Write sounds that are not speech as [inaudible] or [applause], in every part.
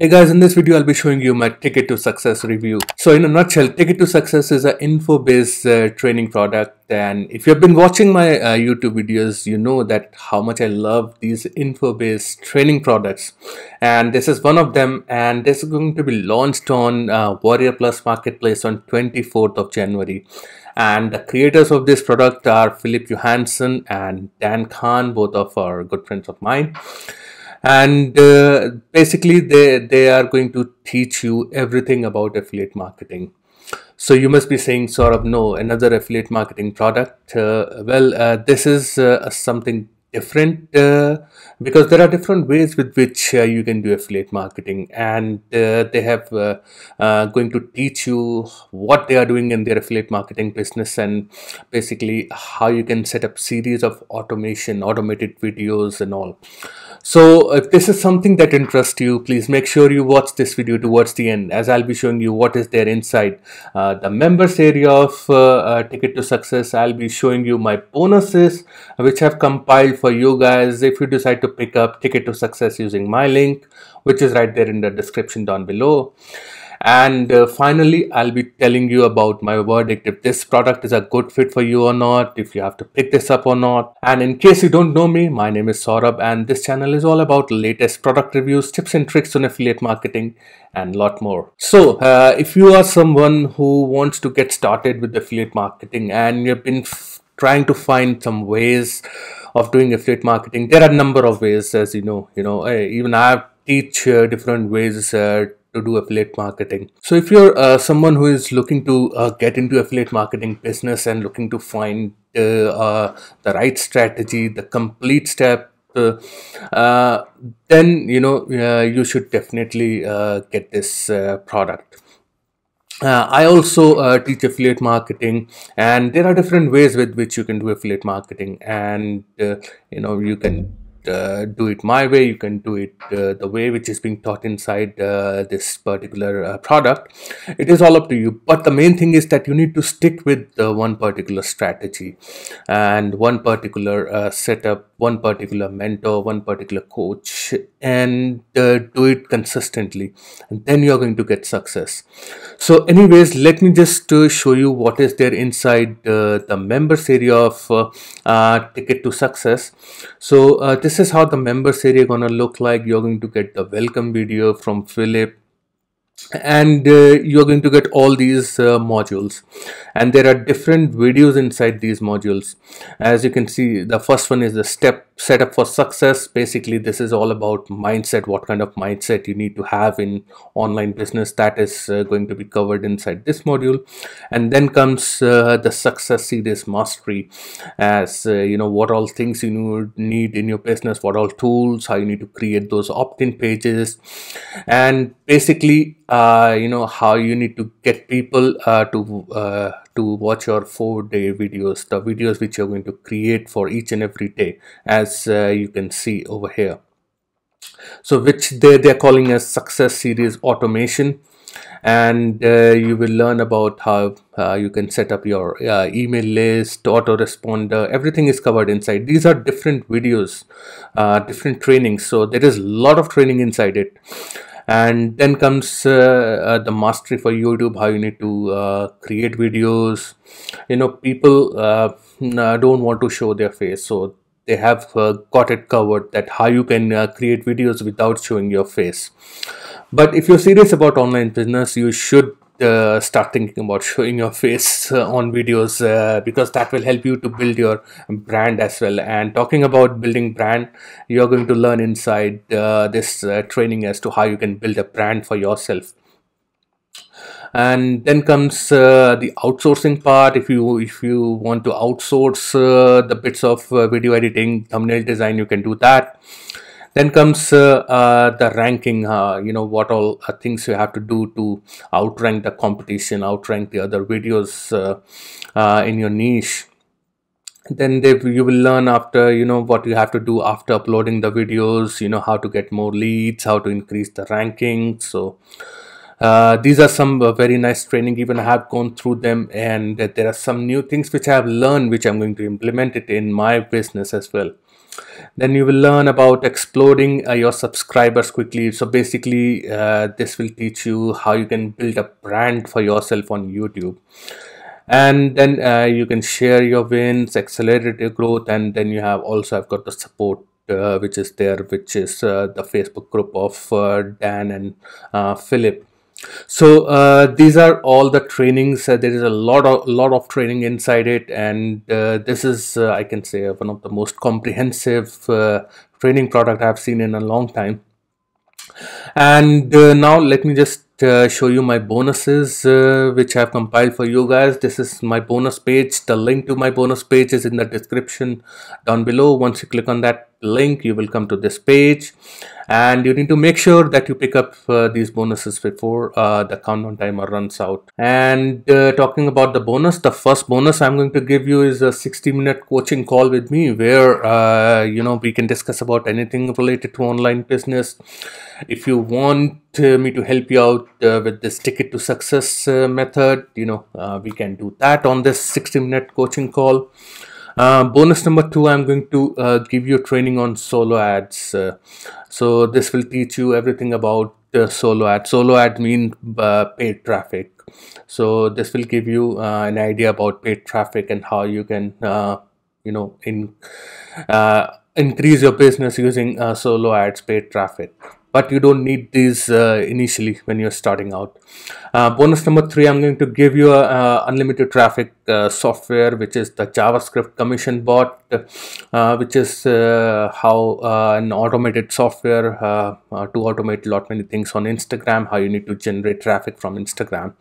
Hey guys, in this video I'll be showing you my Ticket to Success review. So in a nutshell, Ticket to Success is an info-based uh, training product and if you've been watching my uh, YouTube videos, you know that how much I love these info-based training products and this is one of them and this is going to be launched on uh, Warrior Plus Marketplace on 24th of January and the creators of this product are Philip Johansson and Dan Khan, both of our good friends of mine and uh, basically they they are going to teach you everything about affiliate marketing so you must be saying sort of no another affiliate marketing product uh, well uh, this is uh, something different uh, because there are different ways with which uh, you can do affiliate marketing and uh, they have uh, uh, going to teach you what they are doing in their affiliate marketing business and basically how you can set up series of automation automated videos and all so if this is something that interests you please make sure you watch this video towards the end as i'll be showing you what is there inside uh, the members area of ticket to success i'll be showing you my bonuses which have compiled for you guys if you decide to pick up Ticket to Success using my link, which is right there in the description down below. And uh, finally, I'll be telling you about my verdict if this product is a good fit for you or not, if you have to pick this up or not. And in case you don't know me, my name is Saurabh, and this channel is all about latest product reviews, tips and tricks on affiliate marketing, and lot more. So, uh, if you are someone who wants to get started with affiliate marketing and you've been trying to find some ways of doing affiliate marketing there are a number of ways as you know you know eh, even i teach uh, different ways uh, to do affiliate marketing. So if you're uh, someone who is looking to uh, get into affiliate marketing business and looking to find uh, uh the right strategy, the complete step, then you know you should definitely get this product. Uh, I also uh, teach affiliate marketing, and there are different ways with which you can do affiliate marketing, and uh, you know you can uh, do it my way you can do it uh, the way which is being taught inside uh, this particular uh, product it is all up to you but the main thing is that you need to stick with one particular strategy and one particular uh, setup one particular mentor one particular coach and uh, do it consistently and then you're going to get success so anyways let me just show you what is there inside the members area of ticket to success so this this is how the members area gonna look like you're going to get the welcome video from Philip and uh, you're going to get all these uh, modules and there are different videos inside these modules as you can see the first one is the step set up for success basically this is all about mindset what kind of mindset you need to have in online business that is uh, going to be covered inside this module and then comes uh, the success series mastery as uh, you know what all things you need in your business what all tools how you need to create those opt-in pages and basically uh, you know how you need to get people uh, to uh, to watch your four day videos the videos which you're going to create for each and every day as as uh, you can see over here so which they, they're calling as success series automation and uh, you will learn about how uh, you can set up your uh, email list autoresponder everything is covered inside these are different videos uh, different trainings so there is a lot of training inside it and then comes uh, the mastery for youtube how you need to create videos you know people don't want to show their face so they have uh, got it covered that how you can uh, create videos without showing your face but if you're serious about online business you should uh, start thinking about [laughs] showing your face uh, on videos uh, because that will help you to build your brand as well and talking about building brand you're going to learn inside uh, this uh, training as to how you can build a brand for yourself and then comes uh, the outsourcing part if you if you want to outsource uh, the bits of uh, video editing thumbnail design you can do that then comes uh, uh, the ranking uh, you know what all things you have to do to outrank the competition outrank the other videos in your niche then you will learn after you know what you have to do after uploading the videos you know how to get more leads how to increase the ranking so uh, these are some uh, very nice training even i have gone through them and there are some new things which i have learned which i'm going to implement it in my business as well then you will learn about exploding uh, your subscribers quickly so basically uh, this will teach you how you can build a brand for yourself on youtube and then uh, you can share your wins accelerate your growth and then you have also i've got the support uh, which is there which is the facebook group of dan and philip so uh, these are all the trainings uh, there is a lot of lot of training inside it and uh, this is uh, i can say uh, one of the most comprehensive uh, training product i've seen in a long time and now let me just show you my bonuses which i've compiled for you guys this is my bonus page the link to my bonus page is in the description down below once you click on that link you will come to this page and you need to make sure that you pick up uh, these bonuses before uh, the countdown timer runs out and uh, talking about the bonus the first bonus i'm going to give you is a 60 minute coaching call with me where uh, you know we can discuss about anything related to online business if you want uh, me to help you out uh, with this ticket to success method you know we can do that on this 60 minute coaching call uh, bonus number two, I'm going to uh, give you training on solo ads. so this will teach you everything about uh, solo ad. Solo ad means uh, paid traffic. So this will give you uh, an idea about paid traffic and how you can, you know, in increase your business using solo ads, paid traffic but you don't need these uh, initially when you're starting out. Uh, bonus number three, I'm going to give you a, uh, unlimited traffic uh, software, which is the JavaScript commission bot, uh, which is how an automated software to automate a lot many things on Instagram, how you need to generate traffic from Instagram.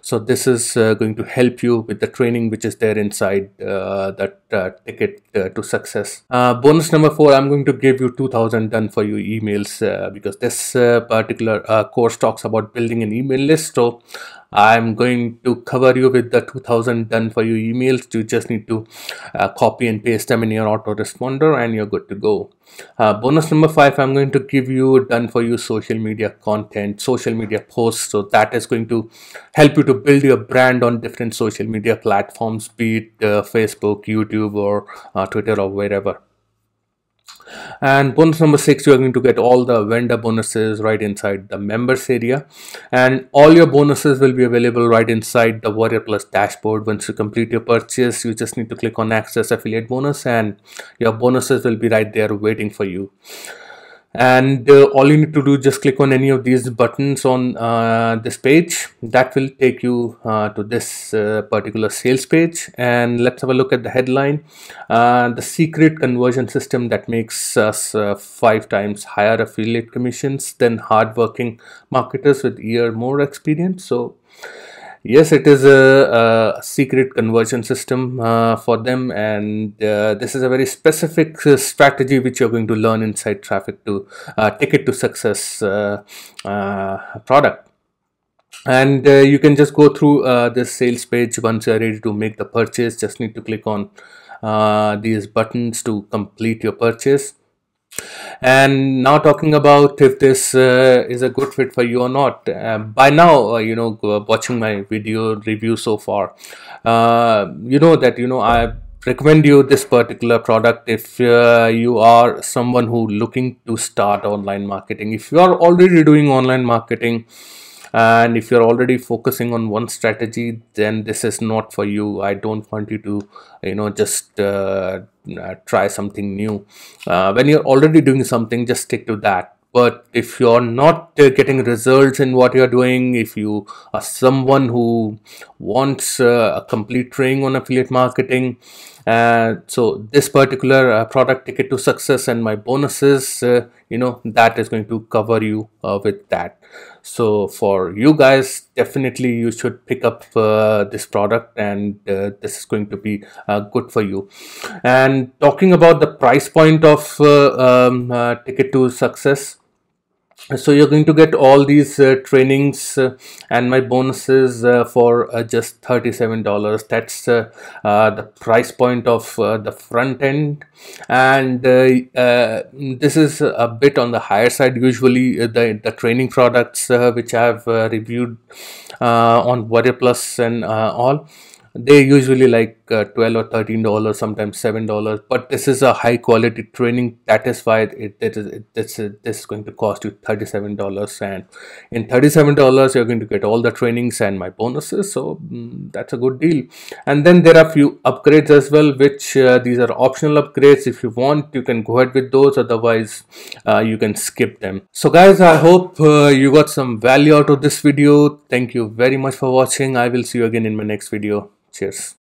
So this is going to help you with the training which is there inside that ticket to success. bonus number four, I'm going to give you 2000 done for you emails because this uh, particular uh, course talks about building an email list. So I'm going to cover you with the 2000 done for you emails. You just need to uh, copy and paste them in your autoresponder and you're good to go. Uh, bonus number five, I'm going to give you done for you social media content, social media posts. So that is going to help you to build your brand on different social media platforms, be it uh, Facebook, YouTube or uh, Twitter or wherever and bonus number six you are going to get all the vendor bonuses right inside the members area and all your bonuses will be available right inside the warrior plus dashboard once you complete your purchase you just need to click on access affiliate bonus and your bonuses will be right there waiting for you and uh, all you need to do is just click on any of these buttons on uh, this page that will take you uh, to this uh, particular sales page and let's have a look at the headline uh, the secret conversion system that makes us uh, five times higher affiliate commissions than hardworking marketers with year more experience so Yes, it is a, a secret conversion system uh, for them, and uh, this is a very specific uh, strategy which you're going to learn inside Traffic to uh, Ticket to Success uh, uh, product and uh, you can just go through uh, this sales page once you're ready to make the purchase just need to click on uh, these buttons to complete your purchase and now talking about if this uh, is a good fit for you or not uh, by now uh, you know watching my video review so far uh, you know that you know i recommend you this particular product if uh, you are someone who looking to start online marketing if you are already doing online marketing and if you're already focusing on one strategy then this is not for you i don't want you to you know just uh, uh, try something new uh, when you're already doing something just stick to that but if you're not uh, getting results in what you're doing if you are someone who wants uh, a complete training on affiliate marketing uh, so this particular uh, product ticket to success and my bonuses you know that is going to cover you with that so for you guys definitely you should pick up this product and this is going to be good for you and talking about the price point of um, ticket to success so you're going to get all these uh, trainings uh, and my bonuses uh, for uh, just $37 that's uh, uh, the price point of the front end and this is a bit on the higher side usually the, the training products which I have reviewed on Warrior Plus and all they usually like uh, 12 or 13 dollars sometimes 7 dollars but this is a high quality training that is why it, it, it, this, is, this is going to cost you 37 dollars and in 37 dollars you're going to get all the trainings and my bonuses so mm, that's a good deal and then there are few upgrades as well which uh, these are optional upgrades if you want you can go ahead with those otherwise uh, you can skip them so guys i hope uh, you got some value out of this video thank you very much for watching i will see you again in my next video Cheers.